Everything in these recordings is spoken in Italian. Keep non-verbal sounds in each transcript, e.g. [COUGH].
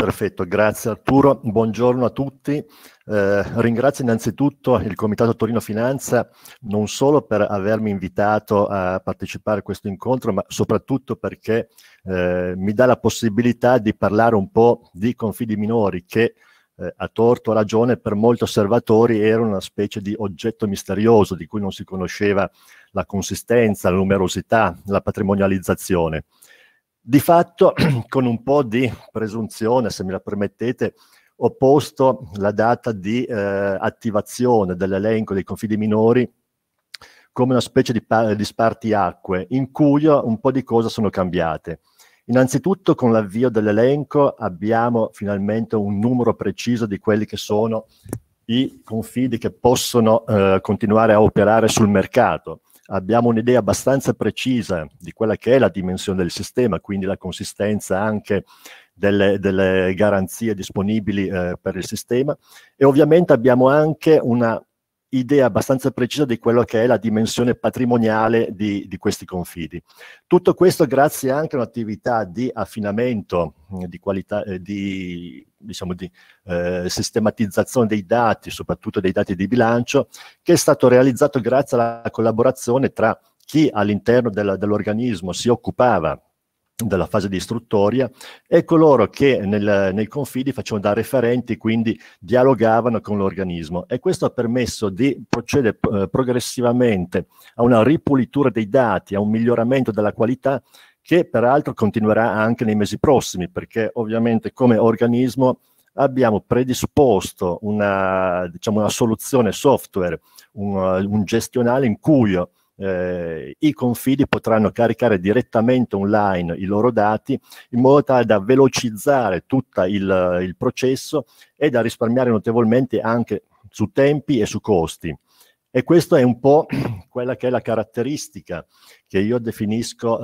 Perfetto, grazie Arturo, buongiorno a tutti. Eh, ringrazio innanzitutto il Comitato Torino Finanza non solo per avermi invitato a partecipare a questo incontro, ma soprattutto perché eh, mi dà la possibilità di parlare un po' di confidi minori che eh, a torto o ragione per molti osservatori era una specie di oggetto misterioso di cui non si conosceva la consistenza, la numerosità, la patrimonializzazione di fatto [CLEARS THROAT] con un po' di presunzione, se me la permettete, ho posto la data di eh, attivazione dell'elenco dei confidi minori come una specie di, di spartiacque in cui un po' di cose sono cambiate. Innanzitutto con l'avvio dell'elenco abbiamo finalmente un numero preciso di quelli che sono i confidi che possono eh, continuare a operare sul mercato abbiamo un'idea abbastanza precisa di quella che è la dimensione del sistema, quindi la consistenza anche delle, delle garanzie disponibili eh, per il sistema e ovviamente abbiamo anche una idea abbastanza precisa di quello che è la dimensione patrimoniale di, di questi confidi. Tutto questo grazie anche a un'attività di affinamento, mm, di, qualità, eh, di, diciamo, di eh, sistematizzazione dei dati, soprattutto dei dati di bilancio, che è stato realizzato grazie alla collaborazione tra chi all'interno dell'organismo si occupava della fase di istruttoria e coloro che nel, nei confidi facevano da referenti, quindi dialogavano con l'organismo e questo ha permesso di procedere eh, progressivamente a una ripulitura dei dati, a un miglioramento della qualità che peraltro continuerà anche nei mesi prossimi perché ovviamente come organismo abbiamo predisposto una, diciamo, una soluzione software, un, un gestionale in cui eh, i confidi potranno caricare direttamente online i loro dati in modo tale da velocizzare tutto il, il processo e da risparmiare notevolmente anche su tempi e su costi. E questa è un po' [CLEARS THROAT] quella che è la caratteristica che io definisco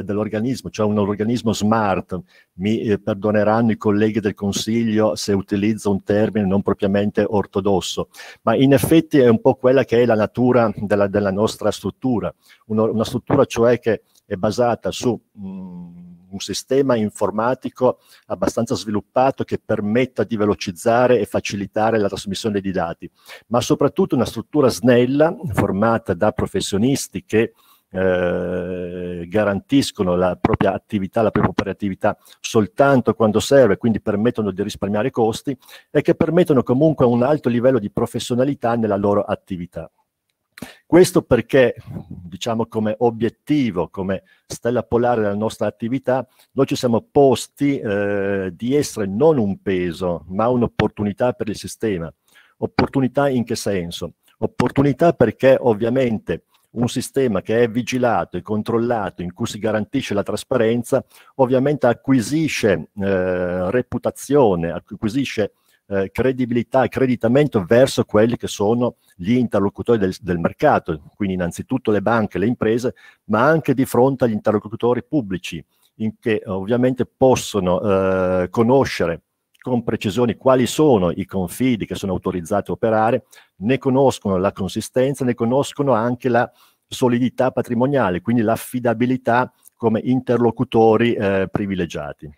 eh, dell'organismo, cioè un organismo smart. Mi eh, perdoneranno i colleghi del Consiglio se utilizzo un termine non propriamente ortodosso, ma in effetti è un po' quella che è la natura della, della nostra struttura, una, una struttura cioè che è basata su... Mh, mm, un sistema informatico abbastanza sviluppato che permetta di velocizzare e facilitare la trasmissione di dati, ma soprattutto una struttura snella formata da professionisti che eh, garantiscono la propria attività, la propria operatività soltanto quando serve, quindi permettono di risparmiare costi e che permettono comunque un alto livello di professionalità nella loro attività. Questo perché, diciamo come obiettivo, come stella polare della nostra attività, noi ci siamo posti eh, di essere non un peso, ma un'opportunità per il sistema. Opportunità in che senso? Opportunità perché ovviamente un sistema che è vigilato e controllato, in cui si garantisce la trasparenza, ovviamente acquisisce eh, reputazione, acquisisce eh, credibilità e creditamento verso quelli che sono gli interlocutori del, del, mercato, quindi innanzitutto le banche, le imprese, ma anche di fronte agli interlocutori pubblici, in che eh, ovviamente possono eh, conoscere con precisione quali sono i confidi che sono autorizzati a operare, ne conoscono la consistenza, ne conoscono anche la solidità patrimoniale, quindi l'affidabilità come interlocutori eh, privilegiati.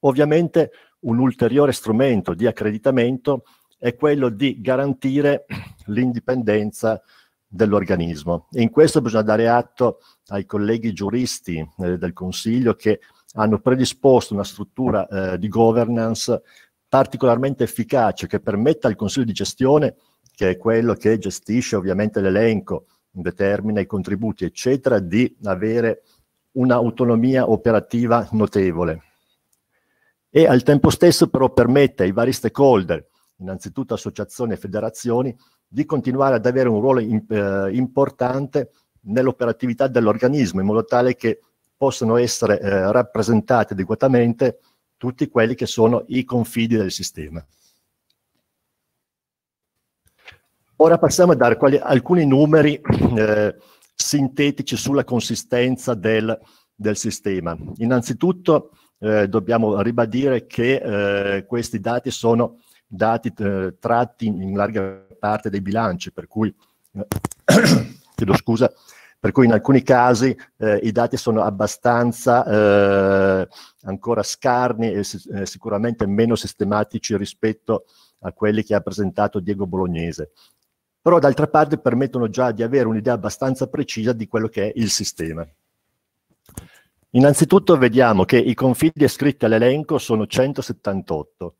Ovviamente un ulteriore strumento di accreditamento è quello di garantire l'indipendenza dell'organismo. In questo bisogna dare atto ai colleghi giuristi eh, del Consiglio che hanno predisposto una struttura eh, di governance particolarmente efficace che permetta al Consiglio di gestione, che è quello che gestisce ovviamente l'elenco, determina i contributi, eccetera, di avere un'autonomia operativa notevole e al tempo stesso però permette ai vari stakeholder, innanzitutto associazioni e federazioni, di continuare ad avere un ruolo in, eh, importante nell'operatività dell'organismo, in modo tale che possano essere eh, rappresentati adeguatamente tutti quelli che sono i confidi del sistema. Ora passiamo a dare quali, alcuni numeri eh, sintetici sulla consistenza del, del sistema. Innanzitutto eh, dobbiamo ribadire che eh, questi dati sono dati eh, tratti in larga parte dei bilanci, per cui, eh, [CLEARS THROAT] chiedo scusa, per cui in alcuni casi eh, i dati sono abbastanza eh, ancora scarni e sicuramente meno sistematici rispetto a quelli che ha presentato Diego Bolognese però d'altra parte permettono già di avere un'idea abbastanza precisa di quello che è il sistema. Innanzitutto vediamo che i confidi iscritti all'elenco sono 178.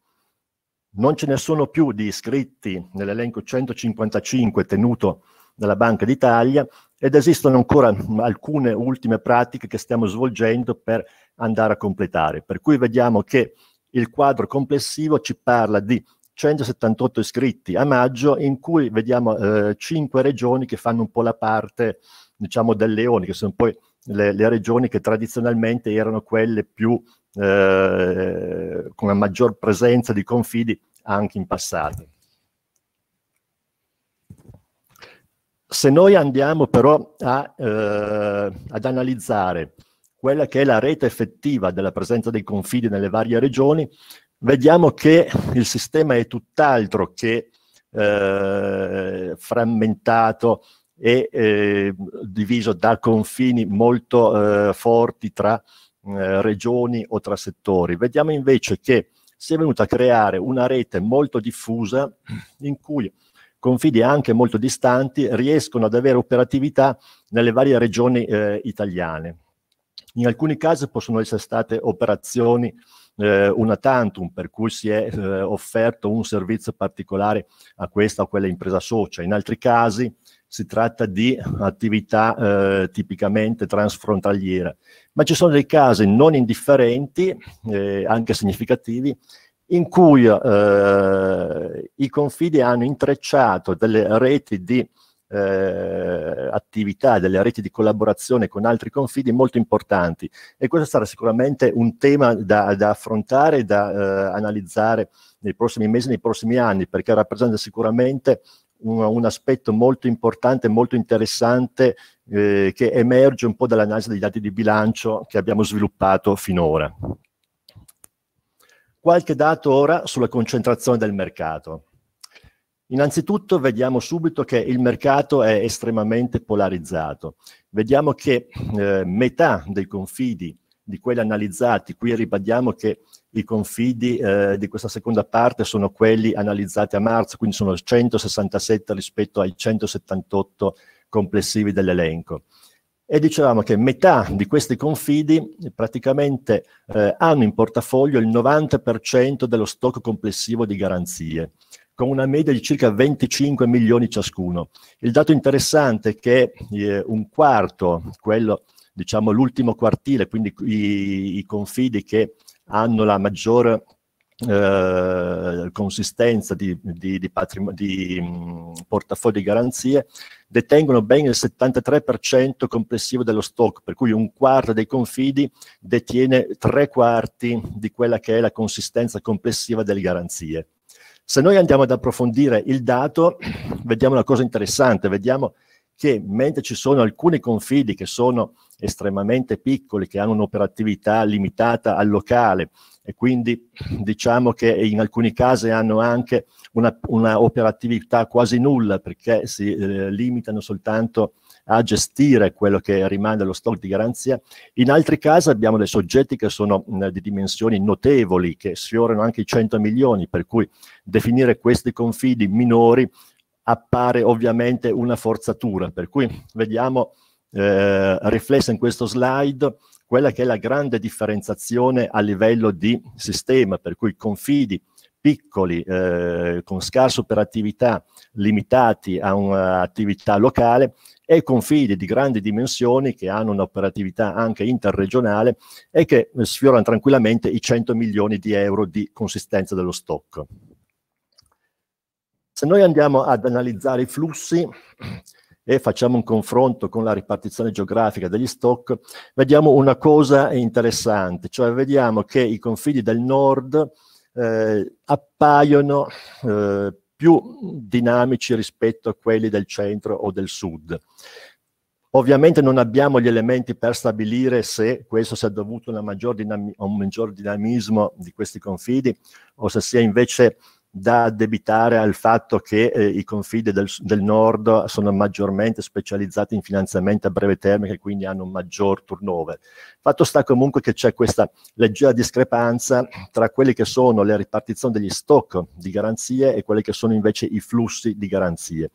Non ce ne sono più di iscritti nell'elenco 155 tenuto dalla Banca d'Italia ed esistono ancora alcune ultime pratiche che stiamo svolgendo per andare a completare. Per cui vediamo che il quadro complessivo ci parla di 178 iscritti a maggio in cui vediamo eh, 5 regioni che fanno un po' la parte diciamo del leone, che sono poi le, le regioni che tradizionalmente erano quelle più eh, con una maggior presenza di confidi anche in passato. Se noi andiamo però a, eh, ad analizzare quella che è la rete effettiva della presenza dei confidi nelle varie regioni, vediamo che il sistema è tutt'altro che eh, frammentato, e eh, diviso da confini molto eh, forti tra eh, regioni o tra settori. Vediamo invece che si è venuta a creare una rete molto diffusa in cui confidi anche molto distanti riescono ad avere operatività nelle varie regioni eh, italiane. In alcuni casi possono essere state operazioni eh, una tantum, per cui si è eh, offerto un servizio particolare a questa o quella impresa socia. In altri casi si tratta di attività eh, tipicamente transfrontaliere, ma ci sono dei casi non indifferenti, eh, anche significativi, in cui eh, i confidi hanno intrecciato delle reti di eh, attività, delle reti di collaborazione con altri confidi molto importanti e questo sarà sicuramente un tema da, da affrontare, da eh, analizzare nei prossimi mesi, nei prossimi anni, perché rappresenta sicuramente un, un aspetto molto importante, molto interessante eh, che emerge un po' dall'analisi dei dati di bilancio che abbiamo sviluppato finora. Qualche dato ora sulla concentrazione del mercato. Innanzitutto vediamo subito che il mercato è estremamente polarizzato. Vediamo che eh, metà dei confidi di quelli analizzati. Qui ribadiamo che i confidi eh, di questa seconda parte sono quelli analizzati a marzo, quindi sono 167 rispetto ai 178 complessivi dell'elenco. E dicevamo che metà di questi confidi praticamente eh, hanno in portafoglio il 90% dello stock complessivo di garanzie, con una media di circa 25 milioni ciascuno. Il dato interessante è che eh, un quarto, quello diciamo, l'ultimo quartile, quindi i, i, confidi che hanno la maggior eh, consistenza di, di, di, di mh, portafoglio di garanzie, detengono ben il 73% complessivo dello stock, per cui un quarto dei confidi detiene tre quarti di quella che è la consistenza complessiva delle garanzie. Se noi andiamo ad approfondire il dato, vediamo una cosa interessante, vediamo che mentre ci sono alcuni confidi che sono estremamente piccoli, che hanno un'operatività limitata al locale e quindi diciamo che in alcuni casi hanno anche una, una operatività quasi nulla perché si eh, limitano soltanto a gestire quello che rimane allo stock di garanzia. In altri casi abbiamo dei soggetti che sono mh, di dimensioni notevoli, che sfiorano anche i 100 milioni, per cui definire questi confidi minori appare ovviamente una forzatura. Per cui vediamo eh, riflessa in questo slide quella che è la grande differenziazione a livello di sistema, per cui confidi piccoli, eh, con scarsa operatività, limitati a un'attività locale, e confidi di grandi dimensioni che hanno un'operatività anche interregionale e che sfiorano tranquillamente i 100 milioni di euro di consistenza dello stock. Se noi andiamo ad analizzare i flussi [CLEARS THROAT] e facciamo un confronto con la ripartizione geografica degli stock, vediamo una cosa interessante, cioè vediamo che i confini del nord eh, appaiono eh, più dinamici rispetto a quelli del centro o del sud. Ovviamente non abbiamo gli elementi per stabilire se questo sia dovuto a, un maggior dinamismo di questi confidi o se sia invece da addebitare al fatto che eh, i confidi del, del, nord sono maggiormente specializzati in finanziamenti a breve termine e quindi hanno un maggior turnover. Fatto sta comunque che c'è questa leggera discrepanza tra quelle che sono le ripartizioni degli stock di garanzie e quelli che sono invece i flussi di garanzie.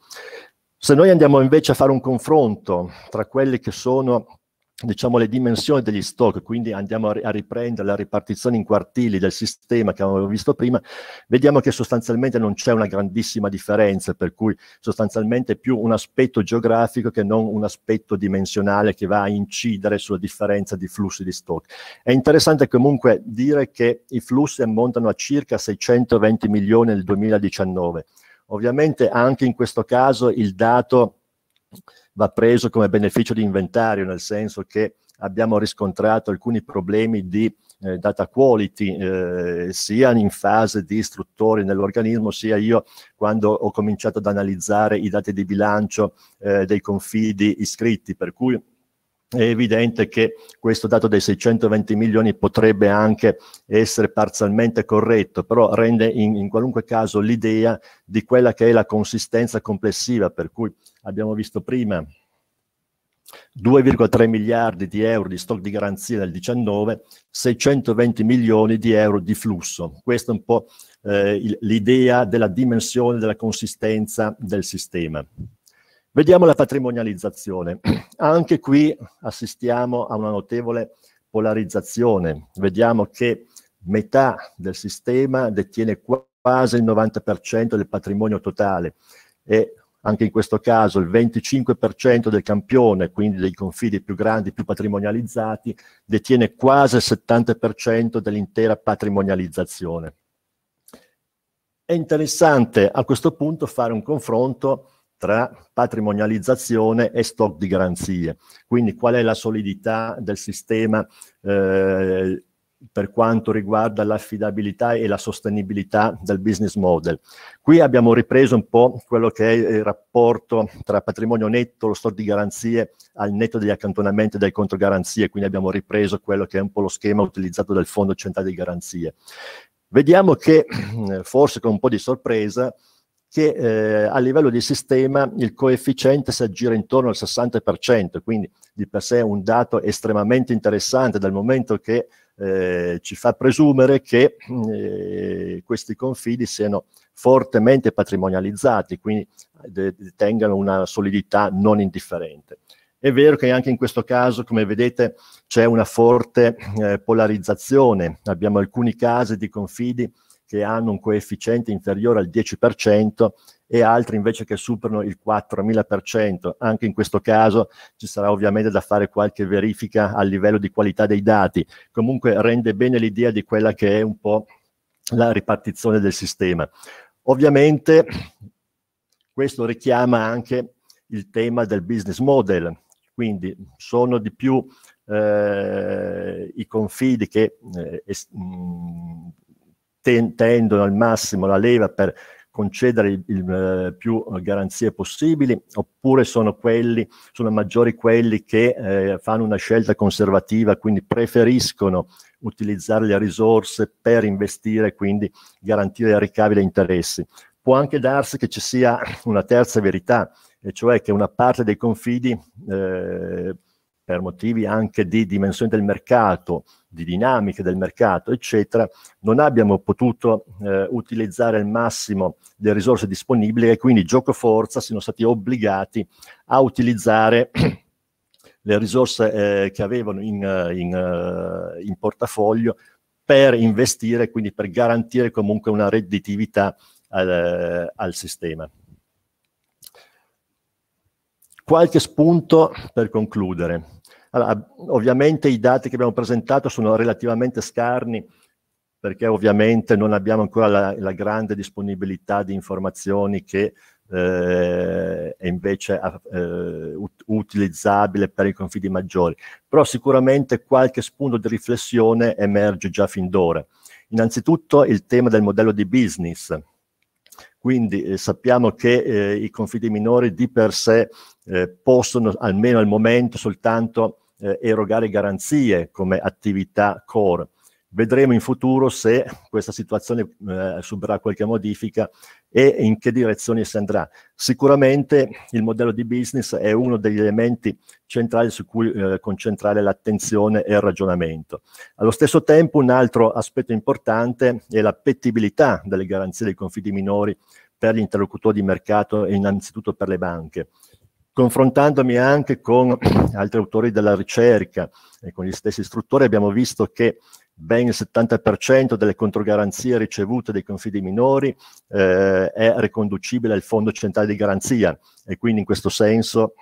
Se noi andiamo invece a fare un confronto tra quelli che sono diciamo, le dimensioni degli stock, quindi andiamo a riprendere la ripartizione in quartili del sistema che avevamo visto prima, vediamo che sostanzialmente non c'è una grandissima differenza, per cui sostanzialmente è più un aspetto geografico che non un aspetto dimensionale che va a incidere sulla differenza di flussi di stock. È interessante comunque dire che i flussi ammontano a circa 620 milioni nel 2019. Ovviamente anche in questo caso il dato va preso come beneficio di inventario, nel senso che abbiamo riscontrato alcuni problemi di eh, data quality, eh, sia in fase di istruttori nell'organismo, sia io quando ho cominciato ad analizzare i dati di bilancio eh, dei confidi iscritti, per cui è evidente che questo dato dei 620 milioni potrebbe anche essere parzialmente corretto, però rende in, in, qualunque caso l'idea di quella che è la consistenza complessiva, per cui abbiamo visto prima 2,3 miliardi di euro di stock di garanzia nel 19, 620 milioni di euro di flusso. Questa è un po' eh, l'idea della dimensione, della consistenza del sistema. Vediamo la patrimonializzazione. [CLEARS THROAT] Anche qui assistiamo a una notevole polarizzazione. Vediamo che metà del sistema detiene quasi il 90% del patrimonio totale e anche in questo caso il 25% del campione, quindi dei confidi più grandi, più patrimonializzati, detiene quasi il 70% dell'intera patrimonializzazione. È interessante a questo punto fare un confronto tra patrimonializzazione e stock di garanzie. Quindi qual è la solidità del sistema eh, per quanto riguarda l'affidabilità e la sostenibilità del business model. Qui abbiamo ripreso un po' quello che è il rapporto tra patrimonio netto, lo stock di garanzie al netto degli accantonamenti e delle controgaranzie, quindi abbiamo ripreso quello che è un po' lo schema utilizzato dal Fondo Centrale di Garanzie. Vediamo che forse con un po' di sorpresa che eh, a livello di sistema il coefficiente si aggira intorno al 60%, quindi di per sé è un dato estremamente interessante dal momento che eh, ci fa presumere che eh, questi confidi siano fortemente patrimonializzati, quindi tengano una solidità non indifferente. È vero che anche in questo caso, come vedete, c'è una forte eh, polarizzazione. Abbiamo alcuni casi di confidi che hanno un coefficiente inferiore al 10% e altri invece che superano il 4000%. Anche in questo caso ci sarà ovviamente da fare qualche verifica a livello di qualità dei dati. Comunque rende bene l'idea di quella che è un po' la ripartizione del sistema. Ovviamente questo richiama anche il tema del business model, quindi sono di più eh, i confidi che eh, es, mh, mm, ten- tendono al massimo la leva per concedere il, il, eh, più eh, garanzie possibili, oppure sono, quelli, sono maggiori quelli che eh, fanno una scelta conservativa, quindi preferiscono utilizzare le risorse per investire, quindi garantire ricavi da interessi. Può anche darsi che ci sia una terza verità, e cioè che una parte dei confidi eh, per motivi anche di dimensione del mercato, di dinamiche del mercato, eccetera, non abbiamo potuto eh, utilizzare al massimo le risorse disponibili e quindi gioco forza siamo stati obbligati a utilizzare [CLEARS THROAT] le risorse eh, che avevano in, in, eh, in, portafoglio per investire, quindi per garantire comunque una redditività al, eh, al sistema. Qualche spunto per concludere allora, ovviamente i dati che abbiamo presentato sono relativamente scarni perché ovviamente non abbiamo ancora la, la grande disponibilità di informazioni che eh, è invece eh, utilizzabile per i confidi maggiori, però sicuramente qualche spunto di riflessione emerge già fin d'ora. Innanzitutto il tema del modello di business, quindi eh, sappiamo che eh, i confidi minori di per sé eh, possono, almeno al momento, soltanto eh, erogare garanzie come attività core. Vedremo in futuro se questa situazione eh, subirà qualche modifica e in che direzione si andrà. Sicuramente il modello di business è uno degli elementi centrali su cui eh, concentrare l'attenzione e il ragionamento. Allo stesso tempo un altro aspetto importante è l'appettibilità delle garanzie dei confidi minori per gli interlocutori di mercato e innanzitutto per le banche confrontandomi anche con [CLEARS THROAT] altri autori della ricerca e con gli stessi istruttori, abbiamo visto che ben il 70% delle controgaranzie ricevute dai confidi minori eh, è riconducibile al Fondo Centrale di Garanzia e quindi in questo senso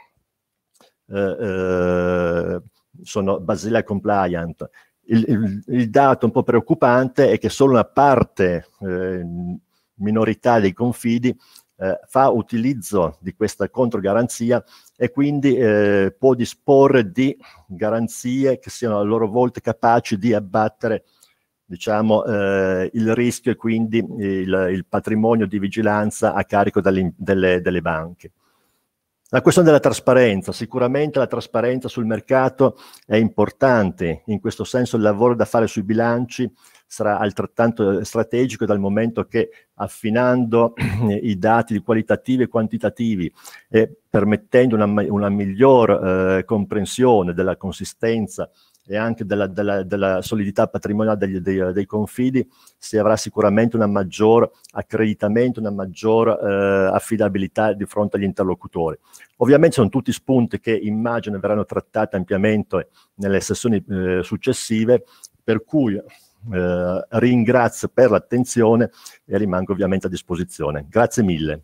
eh, eh sono Basilea compliant. Il, il, il, dato un po' preoccupante è che solo una parte eh, minorità dei confidi eh, fa utilizzo di questa controgaranzia e quindi eh, può disporre di garanzie che siano a loro volta capaci di abbattere diciamo, eh, il rischio e quindi il, il, patrimonio di vigilanza a carico delle, delle, delle banche. La questione della trasparenza, sicuramente la trasparenza sul mercato è importante, in questo senso il lavoro da fare sui bilanci sarà altrettanto eh, strategico dal momento che affinando [CLEARS THROAT] i dati qualitativi e quantitativi e permettendo una, una miglior eh, comprensione della consistenza e anche della, della, della solidità patrimoniale degli, dei, dei, confidi, si avrà sicuramente un maggior accreditamento, una maggior eh, affidabilità di fronte agli interlocutori. Ovviamente sono tutti spunti che immagino verranno trattati ampiamente nelle sessioni eh, successive, per cui eh, ringrazio per l'attenzione e rimango ovviamente a disposizione. Grazie mille.